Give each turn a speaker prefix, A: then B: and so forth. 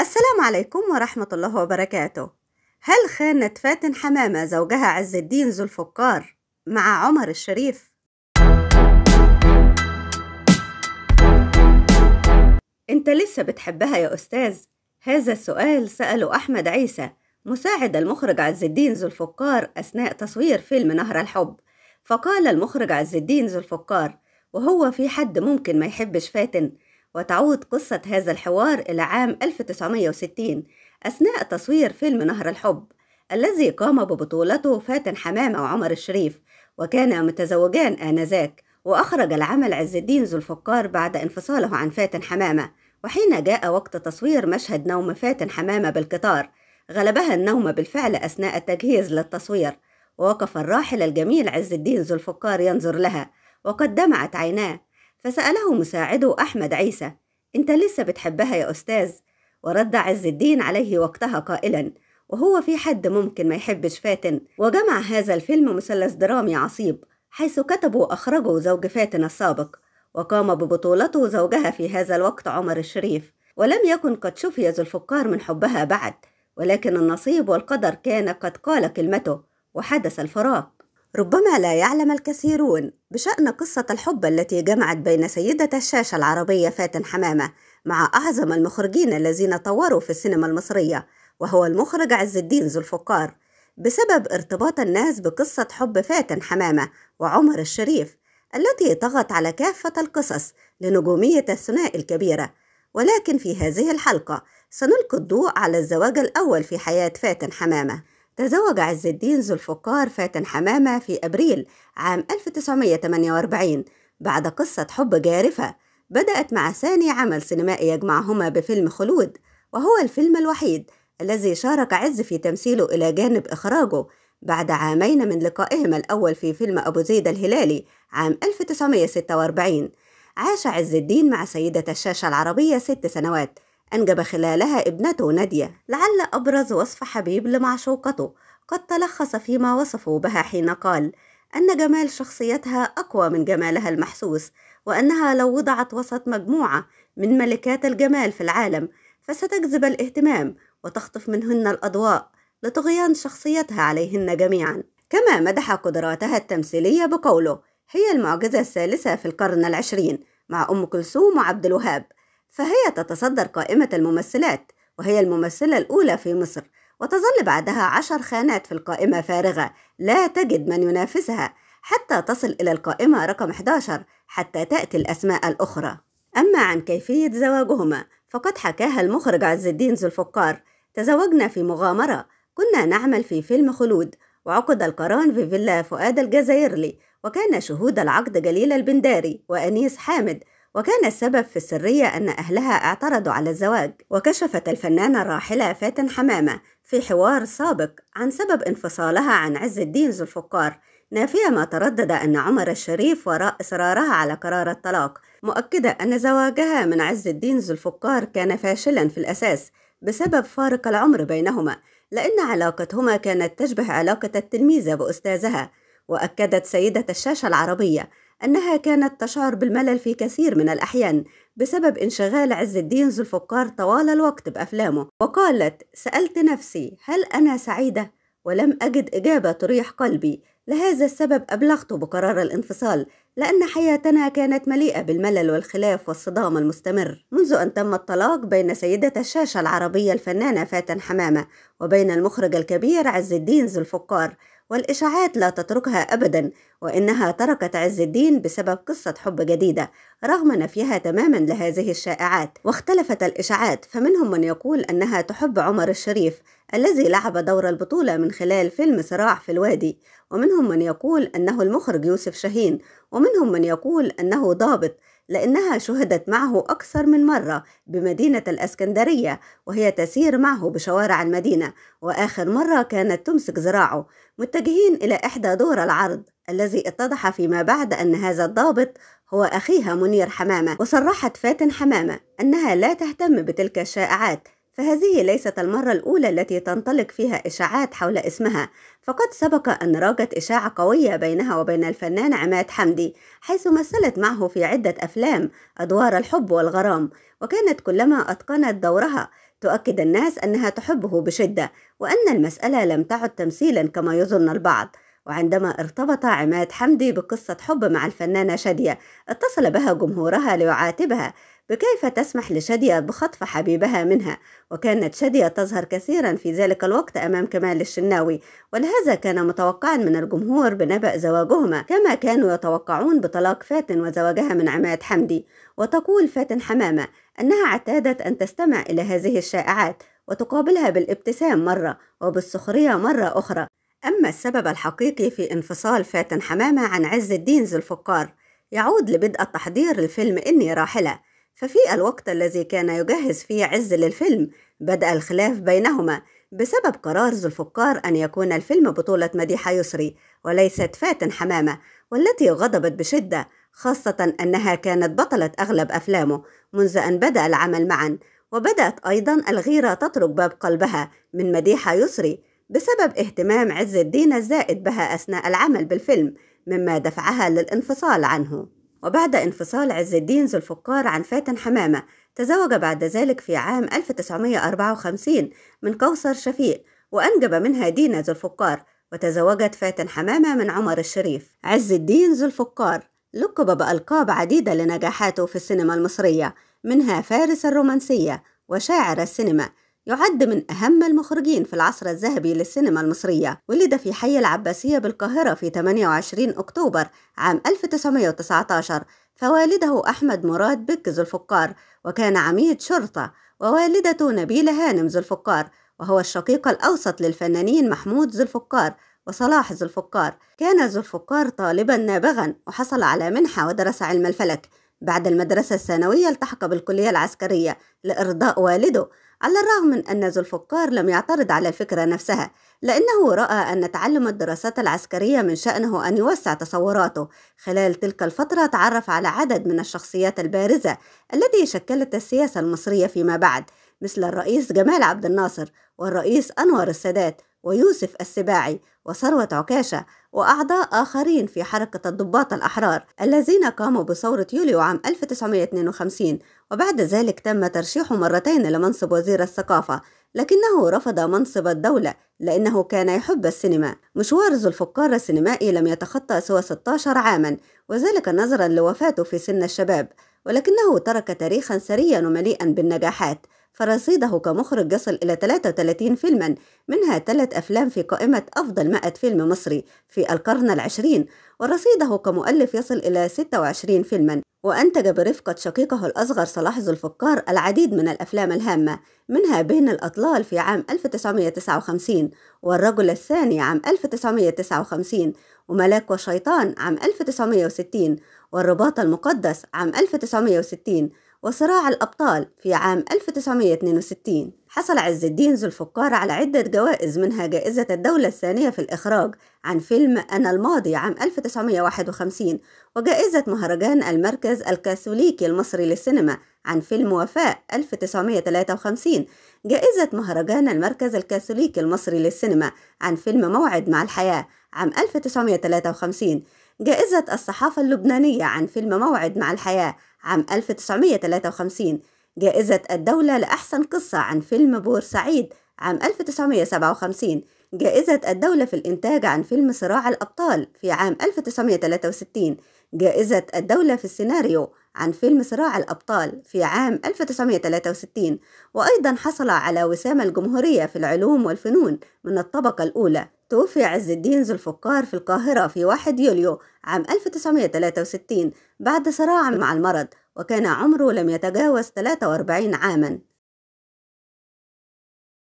A: السلام عليكم ورحمة الله وبركاته هل خانة فاتن حمامة زوجها عز الدين ذو الفقار مع عمر الشريف؟ انت لسه بتحبها يا أستاذ؟ هذا السؤال سأله أحمد عيسى مساعد المخرج عز الدين ذو الفقار أثناء تصوير فيلم نهر الحب فقال المخرج عز الدين ذو الفقار وهو في حد ممكن ما يحبش فاتن وتعود قصة هذا الحوار إلى عام 1960 أثناء تصوير فيلم نهر الحب الذي قام ببطولته فاتن حمامة وعمر الشريف وكانا متزوجان آنذاك وأخرج العمل عز الدين ذو الفقار بعد انفصاله عن فاتن حمامة وحين جاء وقت تصوير مشهد نوم فاتن حمامة بالقطار غلبها النوم بالفعل أثناء التجهيز للتصوير ووقف الراحل الجميل عز الدين ذو الفقار ينظر لها وقد دمعت عيناه فسأله مساعده أحمد عيسى أنت لسه بتحبها يا أستاذ ورد عز الدين عليه وقتها قائلا وهو في حد ممكن ما يحبش فاتن وجمع هذا الفيلم مثلث درامي عصيب حيث كتبوا وأخرجوا زوج فاتن السابق وقام ببطولته زوجها في هذا الوقت عمر الشريف ولم يكن قد شفي ذو الفقار من حبها بعد ولكن النصيب والقدر كان قد قال كلمته وحدث الفراق ربما لا يعلم الكثيرون بشأن قصة الحب التي جمعت بين سيدة الشاشة العربية فاتن حمامة مع أعظم المخرجين الذين طوروا في السينما المصرية وهو المخرج عز الدين ذو الفقار بسبب ارتباط الناس بقصة حب فاتن حمامة وعمر الشريف التي طغت على كافة القصص لنجومية الثنائي الكبيرة ولكن في هذه الحلقة سنلقي الضوء على الزواج الأول في حياة فاتن حمامة تزوج عز الدين ذو الفقار فاتن حمامة في أبريل عام 1948 بعد قصة حب جارفة بدأت مع ثاني عمل سينمائي يجمعهما بفيلم خلود وهو الفيلم الوحيد الذي شارك عز في تمثيله إلى جانب إخراجه بعد عامين من لقائهما الأول في فيلم أبو زيد الهلالي عام 1946 عاش عز الدين مع سيدة الشاشة العربية ست سنوات أنجب خلالها ابنته نادية لعل أبرز وصف حبيب لمعشوقته قد تلخص فيما وصفه بها حين قال أن جمال شخصيتها أقوى من جمالها المحسوس وأنها لو وضعت وسط مجموعة من ملكات الجمال في العالم فستجذب الاهتمام وتخطف منهن الأضواء لطغيان شخصيتها عليهن جميعا كما مدح قدراتها التمثيلية بقوله هي المعجزة الثالثة في القرن العشرين مع أم كلثوم وعبد الوهاب فهي تتصدر قائمة الممثلات وهي الممثلة الأولى في مصر وتظل بعدها عشر خانات في القائمة فارغة لا تجد من ينافسها حتى تصل إلى القائمة رقم 11 حتى تأتي الأسماء الأخرى أما عن كيفية زواجهما فقد حكاها المخرج عز الدين ذو الفقار تزوجنا في مغامرة كنا نعمل في فيلم خلود وعقد القران في فيلا فؤاد الجزائرلي وكان شهود العقد جليل البنداري وأنيس حامد وكان السبب في السرية أن أهلها اعترضوا على الزواج وكشفت الفنانة الراحلة فاتن حمامة في حوار سابق عن سبب انفصالها عن عز الدين ذو الفقار نافية ما تردد أن عمر الشريف وراء إصرارها على قرار الطلاق مؤكدة أن زواجها من عز الدين ذو الفقار كان فاشلا في الأساس بسبب فارق العمر بينهما لأن علاقتهما كانت تشبه علاقة التلميذة بأستاذها وأكدت سيدة الشاشة العربية أنها كانت تشعر بالملل في كثير من الأحيان بسبب انشغال عز الدين ذو الفقار طوال الوقت بأفلامه وقالت سألت نفسي هل أنا سعيدة؟ ولم أجد إجابة تريح قلبي لهذا السبب أبلغت بقرار الانفصال لأن حياتنا كانت مليئة بالملل والخلاف والصدام المستمر منذ أن تم الطلاق بين سيدة الشاشة العربية الفنانة فاتن حمامة وبين المخرج الكبير عز الدين ذو الفقار والإشاعات لا تتركها أبدا وإنها تركت عز الدين بسبب قصة حب جديدة رغم نفيها تماما لهذه الشائعات واختلفت الإشاعات فمنهم من يقول أنها تحب عمر الشريف الذي لعب دور البطولة من خلال فيلم صراع في الوادي ومنهم من يقول أنه المخرج يوسف شاهين ومنهم من يقول أنه ضابط لأنها شهدت معه أكثر من مرة بمدينة الأسكندرية وهي تسير معه بشوارع المدينة وآخر مرة كانت تمسك ذراعه متجهين إلى إحدى دور العرض الذي اتضح فيما بعد أن هذا الضابط هو أخيها منير حمامة وصرحت فاتن حمامة أنها لا تهتم بتلك الشائعات فهذه ليست المرة الأولى التي تنطلق فيها إشاعات حول اسمها، فقد سبق أن راجت إشاعة قوية بينها وبين الفنان عماد حمدي، حيث مثلت معه في عدة أفلام أدوار الحب والغرام، وكانت كلما أتقنت دورها تؤكد الناس أنها تحبه بشدة، وأن المسألة لم تعد تمثيلا كما يظن البعض. وعندما ارتبط عماد حمدي بقصة حب مع الفنانة شادية اتصل بها جمهورها ليعاتبها بكيف تسمح لشادية بخطف حبيبها منها وكانت شادية تظهر كثيرا في ذلك الوقت أمام كمال الشناوي ولهذا كان متوقعا من الجمهور بنبأ زواجهما كما كانوا يتوقعون بطلاق فاتن وزواجها من عماد حمدي وتقول فاتن حمامة أنها اعتادت أن تستمع إلى هذه الشائعات وتقابلها بالابتسام مرة وبالسخرية مرة أخرى أما السبب الحقيقي في انفصال فاتن حمامة عن عز الدين ذو الفقار يعود لبدء التحضير لفيلم إني راحلة ففي الوقت الذي كان يجهز فيه عز للفيلم بدأ الخلاف بينهما بسبب قرار ذو الفقار أن يكون الفيلم بطولة مديحة يسري وليست فاتن حمامة والتي غضبت بشدة خاصة أنها كانت بطلة أغلب أفلامه منذ أن بدأ العمل معا وبدأت أيضا الغيرة تطرق باب قلبها من مديحة يسري بسبب اهتمام عز الدين الزائد بها أثناء العمل بالفيلم مما دفعها للانفصال عنه وبعد انفصال عز الدين ذو الفقار عن فاتن حمامة تزوج بعد ذلك في عام 1954 من كوثر شفيق وأنجب منها دينا ذو الفقار وتزوجت فاتن حمامة من عمر الشريف عز الدين ذو الفقار لقب بألقاب عديدة لنجاحاته في السينما المصرية منها فارس الرومانسية وشاعر السينما يعد من أهم المخرجين في العصر الذهبي للسينما المصرية ولد في حي العباسية بالقاهرة في 28 أكتوبر عام 1919 فوالده أحمد مراد بك ذو الفقار وكان عميد شرطة ووالدته نبيلة هانم ذو الفقار وهو الشقيق الأوسط للفنانين محمود ذو الفقار وصلاح ذو الفقار كان ذو الفقار طالبا نابغا وحصل على منحة ودرس علم الفلك بعد المدرسة الثانوية التحق بالكلية العسكرية لإرضاء والده على الرغم من أن ذو الفقار لم يعترض على الفكرة نفسها لأنه رأى أن تعلم الدراسات العسكرية من شأنه أن يوسع تصوراته خلال تلك الفترة تعرف على عدد من الشخصيات البارزة التي شكلت السياسة المصرية فيما بعد مثل الرئيس جمال عبد الناصر والرئيس أنور السادات ويوسف السباعي وثروة عكاشة وأعضاء آخرين في حركة الضباط الأحرار الذين قاموا بثورة يوليو عام 1952 وبعد ذلك تم ترشيحه مرتين لمنصب وزير الثقافة لكنه رفض منصب الدولة لأنه كان يحب السينما مشوار ذو الفقار السينمائي لم يتخطى سوى 16 عاما وذلك نظرا لوفاته في سن الشباب ولكنه ترك تاريخا ثريا ومليئا بالنجاحات فرصيده كمخرج يصل إلى 33 فيلما منها ثلاث أفلام في قائمة أفضل 100 فيلم مصري في القرن العشرين ورصيده كمؤلف يصل إلى 26 فيلما وأنتج برفقة شقيقه الأصغر صلاح ذو الفقار العديد من الأفلام الهامة منها بين الأطلال في عام 1959 والرجل الثاني عام 1959 وملاك وشيطان عام 1960 والرباط المقدس عام 1960 وصراع الأبطال في عام 1962 حصل عز الدين ذو الفقار على عدة جوائز منها جائزة الدولة الثانية في الإخراج عن فيلم أنا الماضي عام 1951 وجائزة مهرجان المركز الكاثوليكي المصري للسينما عن فيلم وفاء 1953 جائزة مهرجان المركز الكاثوليكي المصري للسينما عن فيلم موعد مع الحياة عام 1953 جائزة الصحافة اللبنانية عن فيلم موعد مع الحياة عام 1953 جائزة الدولة لأحسن قصة عن فيلم بورسعيد عام 1957 جائزة الدولة في الإنتاج عن فيلم صراع الأبطال في عام 1963 جائزة الدولة في السيناريو عن فيلم صراع الأبطال في عام 1963 وأيضا حصل على وسام الجمهورية في العلوم والفنون من الطبقة الأولى توفي عز الدين ذو الفقار في القاهرة في 1 يوليو عام 1963 بعد صراع مع المرض وكان عمره لم يتجاوز 43 عاماً